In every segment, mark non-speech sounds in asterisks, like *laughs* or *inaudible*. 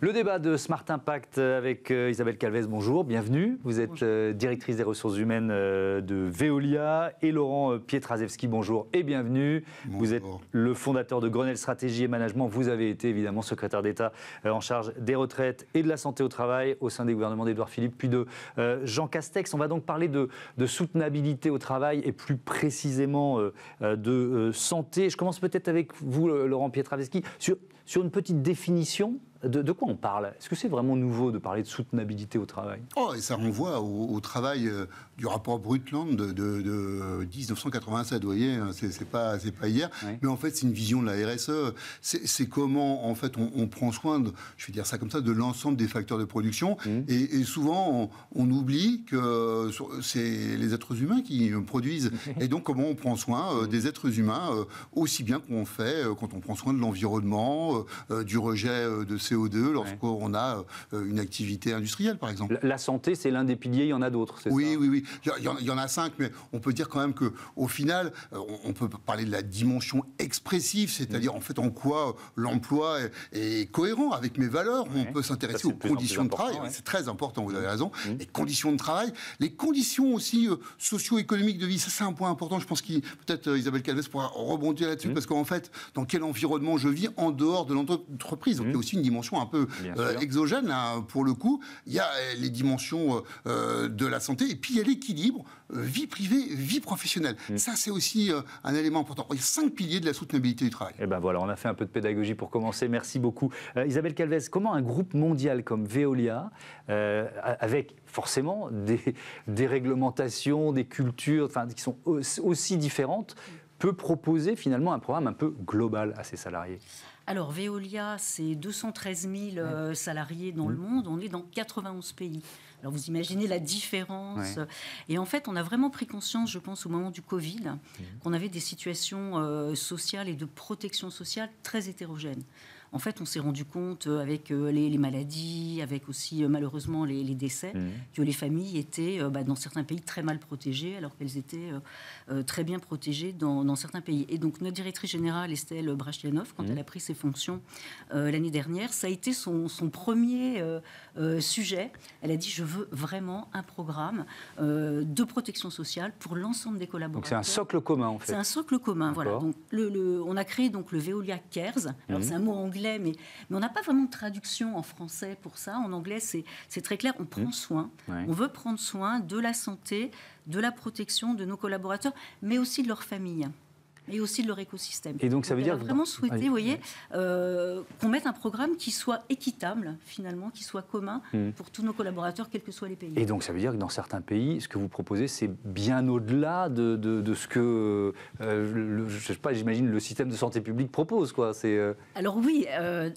Le débat de Smart Impact avec euh, Isabelle Calvez, bonjour, bienvenue. Vous êtes euh, directrice des ressources humaines euh, de Veolia et Laurent Pietrazewski, bonjour et bienvenue. Vous êtes le fondateur de Grenelle Stratégie et Management. Vous avez été évidemment secrétaire d'État en charge des retraites et de la santé au travail au sein des gouvernements d'Edouard Philippe puis de Jean Castex. On va donc parler de, soutenabilité au travail et plus précisément de santé. Je commence peut-être avec vous, Laurent Pietrazewski, sur une petite définition de, quoi on parle Est-ce que c'est vraiment nouveau de parler de soutenabilité au travail Oh, et ça renvoie au travail euh, du rapport brutland de, 1987. Vous voyez, hein, c'est pas pas hier, mais en fait c'est une vision de la RSE. C'est comment en fait on, prend soin, de, je vais dire ça comme ça, de l'ensemble des facteurs de production. Mmh. Et, souvent on, oublie que c'est les êtres humains qui produisent. *laughs* et donc comment on prend soin euh, des êtres humains euh, aussi bien qu'on fait euh, quand on prend soin de l'environnement, du rejet de CO2 lorsqu'on a une activité industrielle par exemple. La, santé c'est l'un des piliers, il y en a d'autres. c'est ça oui, oui, oui. Il y, en a cinq, mais on peut dire quand même que, au final, euh, on, peut parler de la dimension expressive, c'est-à-dire mm. en fait en quoi euh, l'emploi est, cohérent avec mes valeurs. On peut s'intéresser aux conditions de travail. C'est très important. Vous avez raison. Mm. Les conditions de travail, les conditions aussi euh, socio-économiques de vie. Ça, c'est un point important. Je pense qu'il peut-être Isabelle Calves pourra rebondir là-dessus mm. parce qu'en fait, dans quel environnement je vis en dehors de l'entreprise. Donc il y a aussi une dimension un peu exogène pour le coup. Il y a les dimensions de la santé et puis il y a les équilibre euh, vie privée, vie professionnelle. Mm. Ça, c'est aussi euh, un élément important. Il y a cinq piliers de la soutenabilité du travail. Et eh ben voilà, on a fait un peu de pédagogie pour commencer. Merci beaucoup. Euh, Isabelle Calvez, comment un groupe mondial comme Veolia, avec forcément des, des réglementations, des cultures qui sont aussi différentes, peut proposer finalement un programme un peu global à ses salariés alors, Veolia, c'est 213 000 salariés dans le mm. monde. On est dans 91 pays. Alors vous imaginez la différence. Et en fait, on a vraiment pris conscience, je pense, au moment du Covid, qu'on avait des situations euh, sociales et de protection sociale très hétérogènes en fait, on s'est rendu compte euh, avec euh, les, maladies, avec aussi euh, malheureusement les, décès, mhm. que les familles étaient bah, dans certains pays très mal protégées, alors qu'elles étaient très bien protégées dans, certains pays. Et donc, notre directrice générale, Estelle Brachlianoff, quand mhm. elle a pris ses fonctions l'année dernière, ça a été son, premier sujet. Elle a dit Je veux vraiment un programme de protection sociale pour l'ensemble des collaborateurs. Donc, c'est un socle commun, en fait. C'est un socle commun, voilà. Donc, le, on a créé donc le Veolia CARES. Alors, mhm. c'est un mot anglais mais, on n'a pas vraiment de traduction en français pour ça. En anglais, c'est très clair. On prend mmh. soin. On veut prendre soin de la santé, de la protection de nos collaborateurs, mais aussi de leurs familles et aussi de leur écosystème. Et donc ça veut dire... vraiment souhaité, vous voyez, euh, qu'on mette un programme qui soit équitable, finalement, qui soit commun mm. pour tous nos collaborateurs, quels que soient les pays. Et donc ça veut dire que dans certains pays, ce que vous proposez, c'est bien au-delà de, de, ce que, je euh, le, je sais pas, j'imagine, le système de santé publique propose. Quoi. C'est, euh, Alors oui,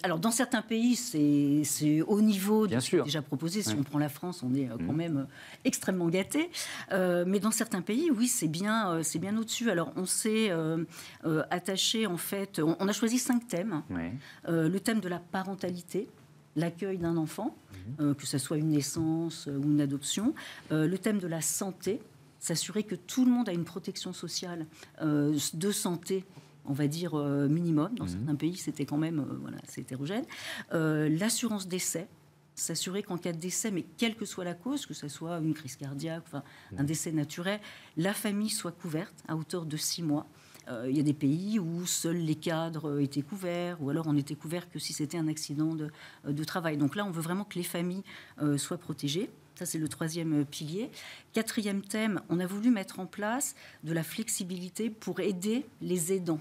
alors dans certains pays, c'est, c'est au niveau de bien sûr. déjà proposé. Si on prend la France, on est quand mm. même extrêmement gâté. mais dans certains pays, oui, c'est bien, c'est bien au-dessus. Alors on sait euh, euh, attaché en fait. On, a choisi cinq thèmes. Euh, le thème de la parentalité l'accueil d'un enfant, mhm. que ce soit une naissance ou une adoption, le thème de la santé, s'assurer que tout le monde a une protection sociale de santé on va dire minimum. Dans mhm. certains pays, c'était quand même voilà, c'est hétérogène. L'assurance décès, s'assurer qu'en cas de décès, mais quelle que soit la cause, que ce soit une crise cardiaque, un mhm. décès naturel, la famille soit couverte à hauteur de six mois. Euh, il y a des pays où seuls les cadres euh, étaient couverts, ou alors on était couvert que si c'était un accident euh, de, travail. Donc là, on veut vraiment que les familles soient protégées. Ça, c'est le troisième pilier. Quatrième thème, on a voulu mettre en place de la flexibilité pour aider les aidants.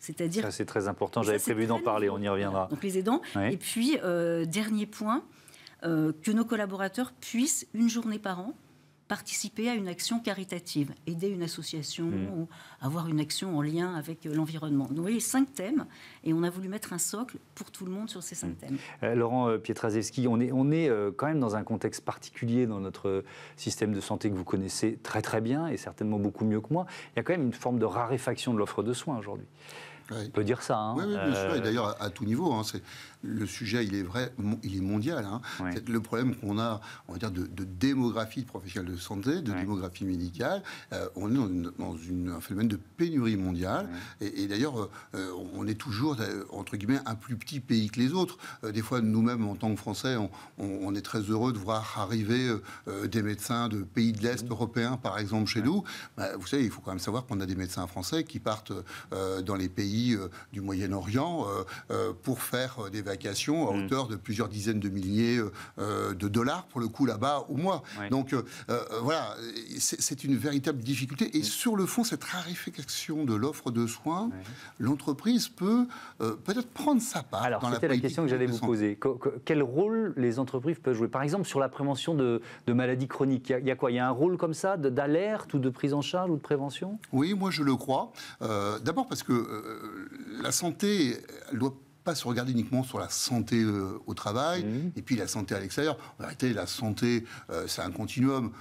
C'est-à-dire. Ça, c'est très important. J'avais prévu d'en parler. On y reviendra. Donc, les aidants. Et puis, dernier point, que nos collaborateurs puissent, une journée par an, participer à une action caritative, aider une association mm. ou avoir une action en lien avec euh, l'environnement. Nous voyez cinq thèmes et on a voulu mettre un socle pour tout le monde sur ces cinq mm. thèmes. Euh, Laurent euh, Pietraszewski, on est, on est quand même dans un contexte particulier dans notre système de santé que vous connaissez très très bien et certainement beaucoup mieux que moi. Il y a quand même une forme de raréfaction de l'offre de soins aujourd'hui. On peut dire ça. Hein. Oui, bien sûr. Et euh, d'ailleurs, à, tout niveau, hein, le sujet, il est vrai, il est mondial. Hein. le problème qu'on a, on va dire, de, démographie de professionnels de santé, de démographie médicale. Euh, on est dans, une, un phénomène de pénurie mondiale. Et, d'ailleurs, euh, on est toujours, entre guillemets, un plus petit pays que les autres. des fois, nous-mêmes, en tant que Français, on, est très heureux de voir arriver des médecins de pays de l'Est européen, par exemple, chez nous. Bah, vous savez, il faut quand même savoir qu'on a des médecins français qui partent dans les pays euh, du Moyen-Orient euh, euh, pour faire des vacations à mm. hauteur de plusieurs dizaines de milliers de dollars, pour le coup, là-bas, au moins. Donc, voilà, c'est une véritable difficulté. Et mm. sur le fond, cette raréfaction de l'offre de soins, l'entreprise peut peut-être prendre sa part. Alors, c'était la, question que j'allais vous poser. Quel rôle les entreprises peuvent jouer Par exemple, sur la prévention de, maladies chroniques, il y, a quoi Il y a un rôle comme ça d'alerte ou de prise en charge ou de prévention Oui, moi je le crois. D'abord parce que euh, la santé, elle doit pas se regarder uniquement sur la santé euh, au travail mmh. et puis la santé à l'extérieur. En vérité, la santé, euh, c'est un continuum.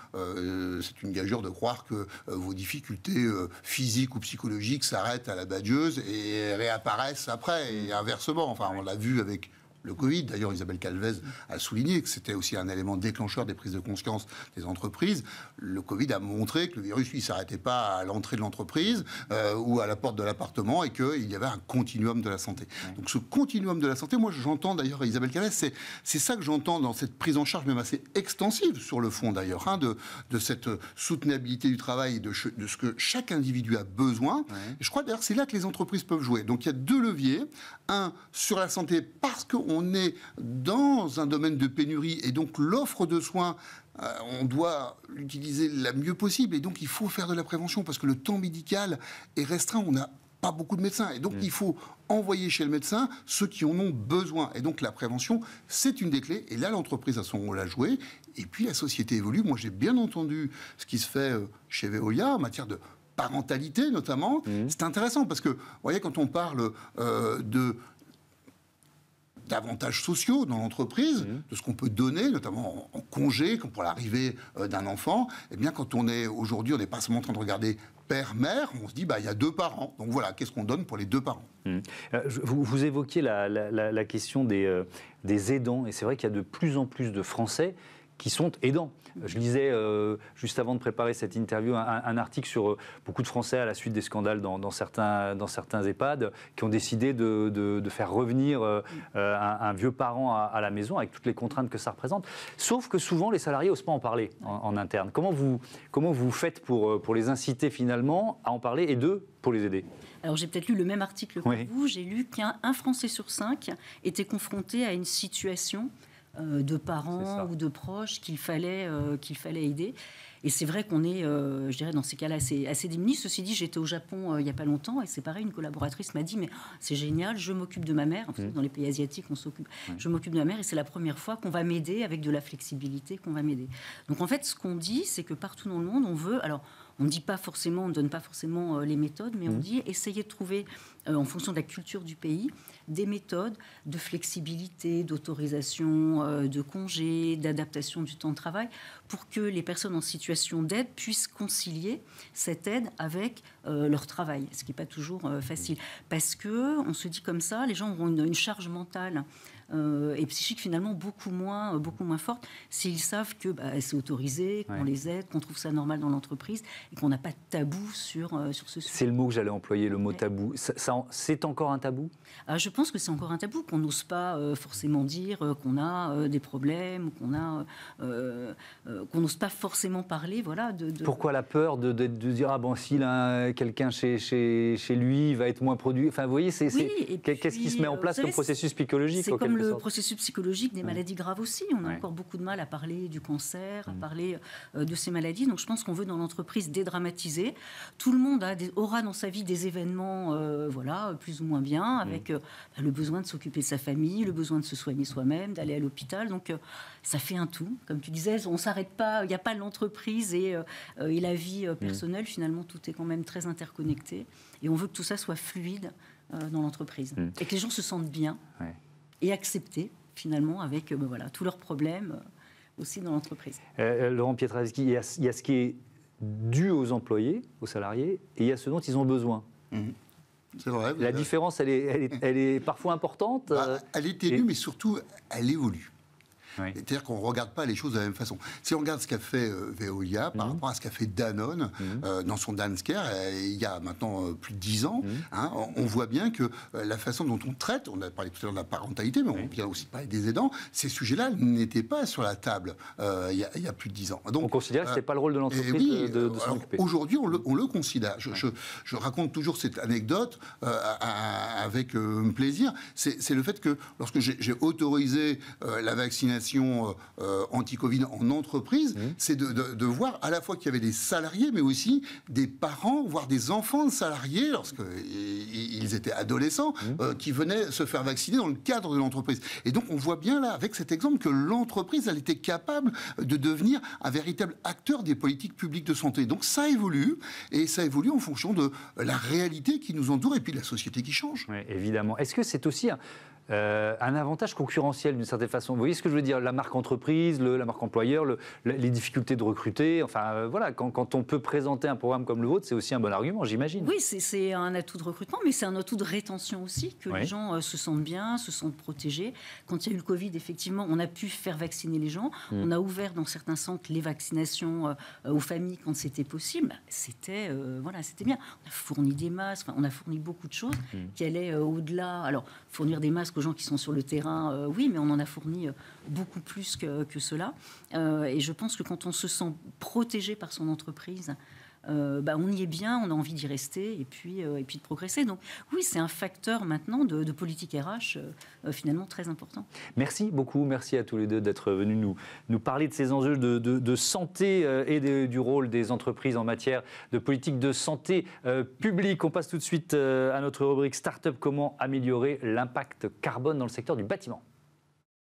c'est une gageure de croire que vos difficultés physiques ou psychologiques s'arrêtent à la badgeuse et réapparaissent après et inversement. Enfin, on l'a vu avec le Covid. D'ailleurs, Isabelle Calvez a souligné que c'était aussi un élément déclencheur des prises de conscience des entreprises. Le Covid a montré que le virus, il ne s'arrêtait pas à l'entrée de l'entreprise euh, ou à la porte de l'appartement et qu'il y avait un continuum de la santé. Donc ce continuum de la santé, moi j'entends d'ailleurs Isabelle Calvez, c'est, c'est ça que j'entends dans cette prise en charge même assez extensive sur le fond d'ailleurs, hein, de, de, cette soutenabilité du travail, de, de, ce que chaque individu a besoin. Je crois d'ailleurs c'est là que les entreprises peuvent jouer. Donc il y a deux leviers. Un, sur la santé parce qu'on on est dans un domaine de pénurie et donc l'offre de soins euh, on doit l'utiliser la mieux possible et donc il faut faire de la prévention parce que le temps médical est restreint. On n'a pas beaucoup de médecins et donc mm. il faut envoyer chez le médecin ceux qui en ont besoin. Et donc la prévention, c'est une des clés. Et là, l'entreprise a son rôle à jouer. Et puis la société évolue. Moi, j'ai bien entendu ce qui se fait euh, chez Veolia en matière de parentalité notamment. Mm. C'est intéressant parce que, vous voyez, quand on parle euh, de d'avantages sociaux dans l'entreprise, mmh. de ce qu'on peut donner, notamment en, congé, comme pour l'arrivée euh, d'un enfant. et eh bien, quand on est aujourd'hui, on n'est pas seulement en train de regarder père-mère, on se dit, bah, il y a deux parents. Donc voilà, qu'est-ce qu'on donne pour les deux parents mmh. euh, vous, vous, évoquiez la, question des, euh, des aidants, et c'est vrai qu'il y a de plus en plus de Français qui sont aidants. Euh, je lisais euh, juste avant de préparer cette interview un, article sur euh, beaucoup de Français à la suite des scandales dans, certains, dans certains EHPAD qui ont décidé de, de, faire revenir un, vieux parent à, la maison avec toutes les contraintes que ça représente. Sauf que souvent les salariés n'osent pas en parler en, interne. Comment vous, comment vous faites pour, pour les inciter finalement à en parler et d'eux pour les aider alors j'ai peut-être lu le même article que vous, j'ai lu qu'un Français sur cinq était confronté à une situation euh, de parents ou de proches qu'il fallait, euh, qu'il fallait aider. Et c'est vrai qu'on est, euh, je dirais, dans ces cas-là assez, assez démunis. Ceci dit, j'étais au Japon il n'y a pas longtemps et c'est pareil, une collaboratrice m'a dit, mais oh, c'est génial, je m'occupe de ma mère. En fait, mmh. Dans les pays asiatiques, on s'occupe. Je m'occupe de ma mère et c'est la première fois qu'on va m'aider avec de la flexibilité, qu'on va m'aider. Donc en fait, ce qu'on dit, c'est que partout dans le monde, on veut... Alors, on ne dit pas forcément, on ne donne pas forcément euh, les méthodes, mais on mmh. dit essayer de trouver, euh, en fonction de la culture du pays, des méthodes de flexibilité, d'autorisation euh, de congés, d'adaptation du temps de travail, pour que les personnes en situation d'aide puissent concilier cette aide avec leur travail, ce qui n'est pas toujours facile. Mmh. Parce que on se dit comme ça, les gens auront une charge mentale euh, et psychiques finalement beaucoup moins, euh, beaucoup moins forte s'ils savent que bah, c'est autorisé, qu'on les aide, qu'on trouve ça normal dans l'entreprise et qu'on n'a pas de tabou sur, euh, sur ce sujet. C'est le mot que j'allais employer, le mot tabou. Ça, c'est encore un tabou ah, Je pense que c'est encore un tabou, qu'on n'ose pas forcément dire qu'on a des problèmes, qu'on a qu'on n'ose pas forcément parler. Voilà, de, Pourquoi la peur de, de, dire ah bon, s'il quelqu'un chez, chez, chez lui, il va être moins produit Enfin, vous voyez, c'est, qu'est-ce qui se met en place le comme processus psychologique le processus psychologique des maladies graves aussi. On a encore beaucoup de mal à parler du cancer, à mm. parler euh, de ces maladies. Donc je pense qu'on veut dans l'entreprise dédramatiser. Tout le monde a des, aura dans sa vie des événements, euh, voilà, plus ou moins bien, mm. avec euh, bah, le besoin de s'occuper de sa famille, le besoin de se soigner soi-même, d'aller à l'hôpital. Donc ça fait un tout. Comme tu disais, on s'arrête pas. Il n'y a pas l'entreprise et, et, la vie mm. personnelle. Finalement, tout est quand même très interconnecté. Et on veut que tout ça soit fluide dans l'entreprise et que les gens se sentent bien et accepter finalement avec euh, ben voilà, tous leurs problèmes euh, aussi dans l'entreprise. Euh, Laurent Pietraski il, y, a, ce qui est dû aux employés, aux salariés, et il y a ce dont ils ont besoin. Mhm. C'est vrai. La différence, elle est, elle, est, parfois importante. Bah, elle est élue mais surtout, elle évolue. C'est-à-dire qu'on ne regarde pas les choses de la même façon. Si on regarde ce qu'a fait euh, Veolia par mhm. rapport à ce qu'a fait Danone mhm. euh, dans son Dansker euh, il y a maintenant plus de 10 ans, mhm. hein, on, voit bien que la façon dont on traite, on a parlé tout à l'heure de la parentalité, mais on vient aussi parler des aidants, ces sujets-là n'étaient pas sur la table il y, a plus de 10 ans. on considère que ce n'était pas le rôle de eh l'entreprise de de, occuper Aujourd'hui, on, le, considère. Je, raconte toujours cette anecdote avec plaisir. C'est le fait que lorsque j'ai autorisé la vaccination, euh, euh, anti-Covid en entreprise, mmh. c'est de, voir à la fois qu'il y avait des salariés, mais aussi des parents, voire des enfants de salariés, lorsqu'ils étaient adolescents, mmh. euh, qui venaient se faire vacciner dans le cadre de l'entreprise. Et donc on voit bien là, avec cet exemple, que l'entreprise, elle était capable de devenir un véritable acteur des politiques publiques de santé. Donc ça évolue, et ça évolue en fonction de la réalité qui nous entoure et puis de la société qui change. évidemment. Est-ce que c'est aussi... Un euh, un avantage concurrentiel d'une certaine façon. Vous voyez ce que je veux dire La marque entreprise, la marque employeur, les difficultés de recruter. Enfin, euh, voilà, quand, on peut présenter un programme comme le vôtre, c'est aussi un bon argument, j'imagine. Oui, c'est un atout de recrutement, mais c'est un atout de rétention aussi, que les gens euh, se sentent bien, se sentent protégés. Quand il y a eu le Covid, effectivement, on a pu faire vacciner les gens. Hmm. On a ouvert dans certains centres les vaccinations aux familles quand c'était possible. C'était voilà, c'était bien. On a fourni des masques, on a fourni beaucoup de choses hmm. qui allaient au-delà. Alors, fournir des masques aux gens qui sont sur le terrain, euh, oui, mais on en a fourni euh, beaucoup plus que cela. Euh, et je pense que quand on se sent protégé par son entreprise, euh, bah, on y est bien, on a envie d'y rester et puis, euh, et de progresser. Donc oui, c'est un facteur maintenant de, politique RH euh, finalement très important. Merci beaucoup, merci à tous les deux d'être venus nous, nous parler de ces enjeux de, santé et du rôle des entreprises en matière de politique de santé publique. On passe tout de suite à notre rubrique Startup, comment améliorer l'impact carbone dans le secteur du bâtiment.